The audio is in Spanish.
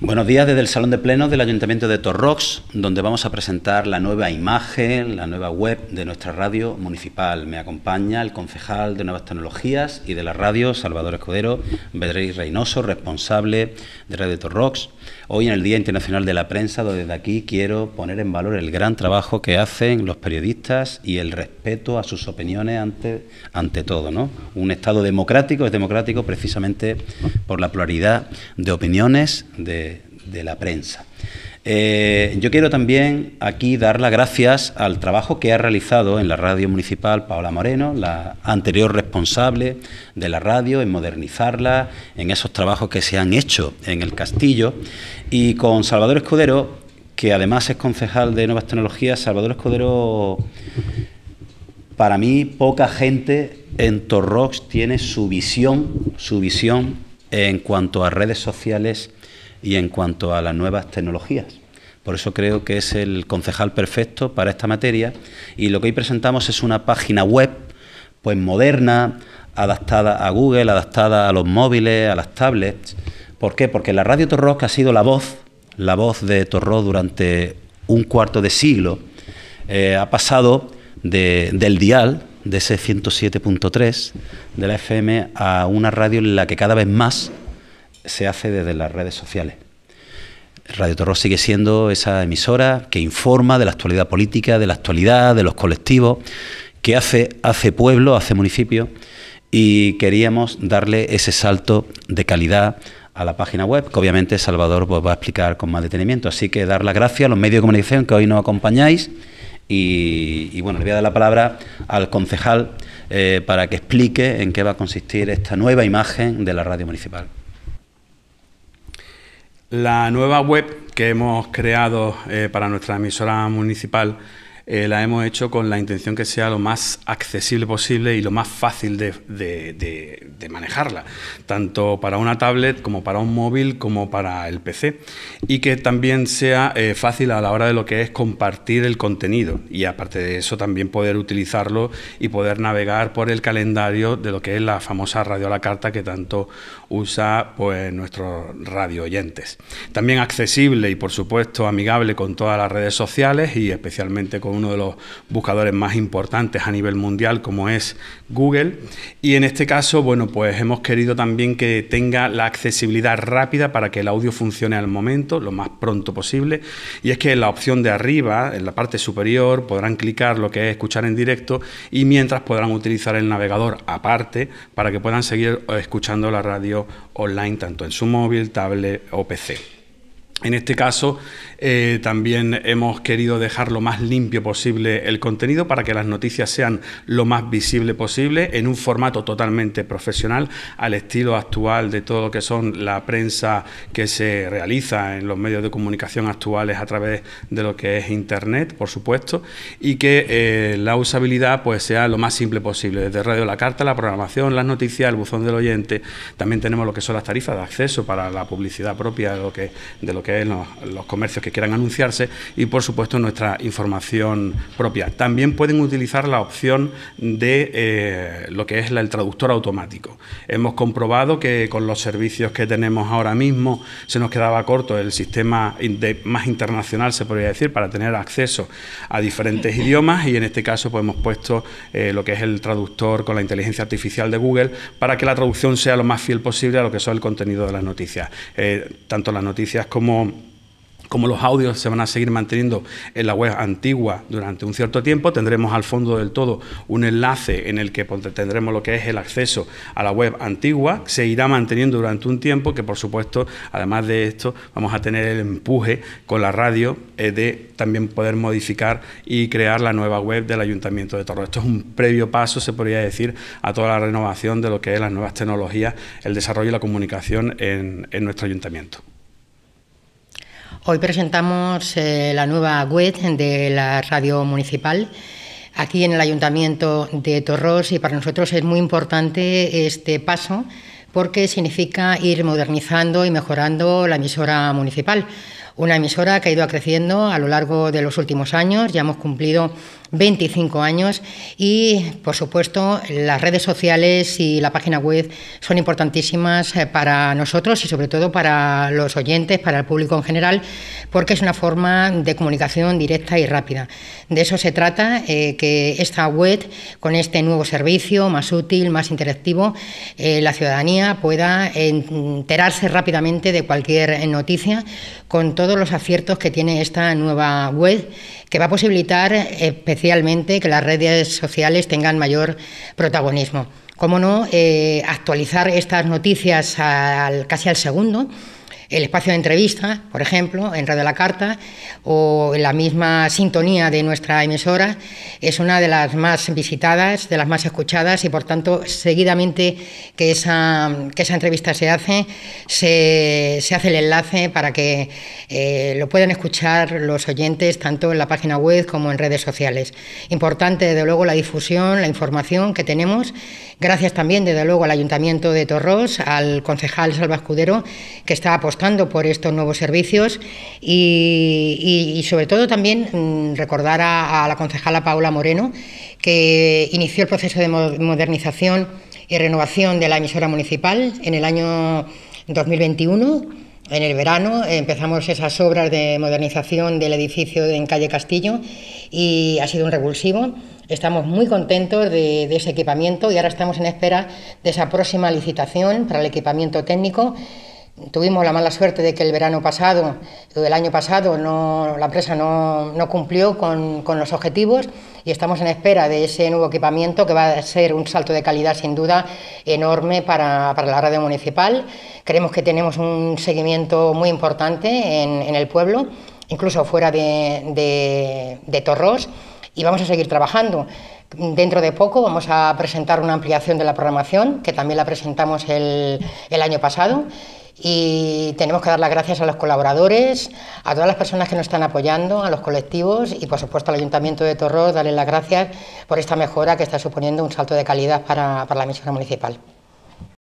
Buenos días desde el Salón de Plenos del Ayuntamiento de Torrox, donde vamos a presentar la nueva imagen, la nueva web de nuestra radio municipal. Me acompaña el concejal de Nuevas Tecnologías y de la radio, Salvador Escudero, Bedrey Reynoso, responsable de Radio Torrox. Hoy en el Día Internacional de la Prensa, donde desde aquí quiero poner en valor el gran trabajo que hacen los periodistas y el respeto a sus opiniones ante, ante todo. ¿no? Un Estado democrático es democrático precisamente por la pluralidad de opiniones de, la prensa. Eh, yo quiero también aquí dar las gracias al trabajo que ha realizado en la radio municipal Paola Moreno, la anterior responsable de la radio, en modernizarla, en esos trabajos que se han hecho en el castillo, y con Salvador Escudero, que además es concejal de Nuevas Tecnologías. Salvador Escudero, para mí, poca gente en Torrox tiene su visión, su visión en cuanto a redes sociales y en cuanto a las nuevas tecnologías. Por eso creo que es el concejal perfecto para esta materia y lo que hoy presentamos es una página web pues moderna, adaptada a Google, adaptada a los móviles, a las tablets. ¿Por qué? Porque la radio Torroz, que ha sido la voz, la voz de Torro durante un cuarto de siglo, eh, ha pasado del dial, de ese 107.3 de la FM a una radio en la que cada vez más se hace desde las redes sociales. Radio Torró sigue siendo esa emisora que informa de la actualidad política, de la actualidad, de los colectivos, que hace, hace pueblo, hace municipio, y queríamos darle ese salto de calidad a la página web, que obviamente Salvador pues va a explicar con más detenimiento. Así que dar las gracias a los medios de comunicación que hoy nos acompañáis y, bueno, le voy a dar la palabra al concejal eh, para que explique en qué va a consistir esta nueva imagen de la radio municipal. La nueva web que hemos creado eh, para nuestra emisora municipal eh, la hemos hecho con la intención que sea lo más accesible posible y lo más fácil de, de, manejarla, tanto para una tablet como para un móvil como para el PC, y que también sea eh, fácil a la hora de lo que es compartir el contenido y aparte de eso también poder utilizarlo y poder navegar por el calendario de lo que es la famosa radio a la carta que tanto usa pues, nuestros radio oyentes. También accesible y por supuesto amigable con todas las redes sociales y especialmente con uno de los buscadores más importantes a nivel mundial como es Google. Y en este caso, bueno, pues hemos querido también que tenga la accesibilidad rápida para que el audio funcione al momento, lo más pronto posible. Y es que en la opción de arriba, en la parte superior, podrán clicar lo que es escuchar en directo y mientras podrán utilizar el navegador aparte para que puedan seguir escuchando la radio online tanto en su móvil, tablet o PC. En este caso, eh, también hemos querido dejar lo más limpio posible el contenido para que las noticias sean lo más visible posible en un formato totalmente profesional al estilo actual de todo lo que son la prensa que se realiza en los medios de comunicación actuales a través de lo que es Internet, por supuesto, y que eh, la usabilidad pues, sea lo más simple posible, desde Radio La Carta, la programación, las noticias, el buzón del oyente. También tenemos lo que son las tarifas de acceso para la publicidad propia de lo que, de lo que que es los, comercios que quieran anunciarse y por supuesto nuestra información propia. También pueden utilizar la opción de eh, lo que es el traductor automático. Hemos comprobado que con los servicios que tenemos ahora mismo se nos quedaba corto el sistema más internacional, se podría decir, para tener acceso a diferentes idiomas y en este caso pues, hemos puesto eh, lo que es el traductor con la inteligencia artificial de Google para que la traducción sea lo más fiel posible a lo que son el contenido de las noticias. Eh, tanto las noticias como como, los audios se van a seguir manteniendo en la web antigua durante un cierto tiempo, tendremos al fondo del todo un enlace en el que tendremos lo que es el acceso a la web antigua, se irá manteniendo durante un tiempo, que por supuesto, además de esto, vamos a tener el empuje con la radio eh, de también poder modificar y crear la nueva web del Ayuntamiento de Torres. Esto es un previo paso, se podría decir, a toda la renovación de lo que es las nuevas tecnologías, el desarrollo y la comunicación en nuestro ayuntamiento. Hoy presentamos eh, la nueva web de la radio municipal aquí en el Ayuntamiento de Torros y para nosotros es muy importante este paso porque significa ir modernizando y mejorando la emisora municipal. Una emisora que ha ido creciendo a lo largo de los últimos años, ya hemos cumplido 25 años y, por supuesto, las redes sociales y la página web son importantísimas eh, para nosotros y, sobre todo, para los oyentes, para el público en general, porque es una forma de comunicación directa y rápida. De eso se trata, eh, que esta web, con este nuevo servicio más útil, más interactivo, eh, la ciudadanía pueda enterarse rápidamente de cualquier noticia con todos los aciertos que tiene esta nueva web, que va a posibilitar especialmente que las redes sociales tengan mayor protagonismo. Cómo no, eh, actualizar estas noticias al, casi al segundo el espacio de entrevista, por ejemplo, en Radio La Carta, o en la misma sintonía de nuestra emisora, es una de las más visitadas, de las más escuchadas, y por tanto, seguidamente que esa, esa entrevista se hace, se, hace el enlace para que eh, lo puedan escuchar los oyentes, tanto en la página web como en redes sociales. Importante, desde luego, la difusión, la información que tenemos Gracias también, desde luego, al Ayuntamiento de Torros, al concejal Salva Escudero, que está apostando por estos nuevos servicios y, sobre todo también mm, recordar a la concejala Paula Moreno, que inició el proceso de modernización y renovación de la emisora municipal en el año 2021 en el verano empezamos esas obras de modernización del edificio en calle Castillo y ha sido un revulsivo. Estamos muy contentos de, ese equipamiento y ahora estamos en espera de esa próxima licitación para el equipamiento técnico Tuvimos la mala suerte de que el verano pasado, ...o el año pasado, no, la empresa no, cumplió con, los objetivos y estamos en espera de ese nuevo equipamiento que va a ser un salto de calidad sin duda enorme para, la radio municipal. Creemos que tenemos un seguimiento muy importante en, el pueblo, incluso fuera de, Torros, y vamos a seguir trabajando. Dentro de poco vamos a presentar una ampliación de la programación, que también la presentamos el año pasado, y tenemos que dar las gracias a los colaboradores, a todas las personas que nos están apoyando, a los colectivos y por supuesto al Ayuntamiento de Torros, darle las gracias por esta mejora que está suponiendo un salto de calidad para, la misión municipal.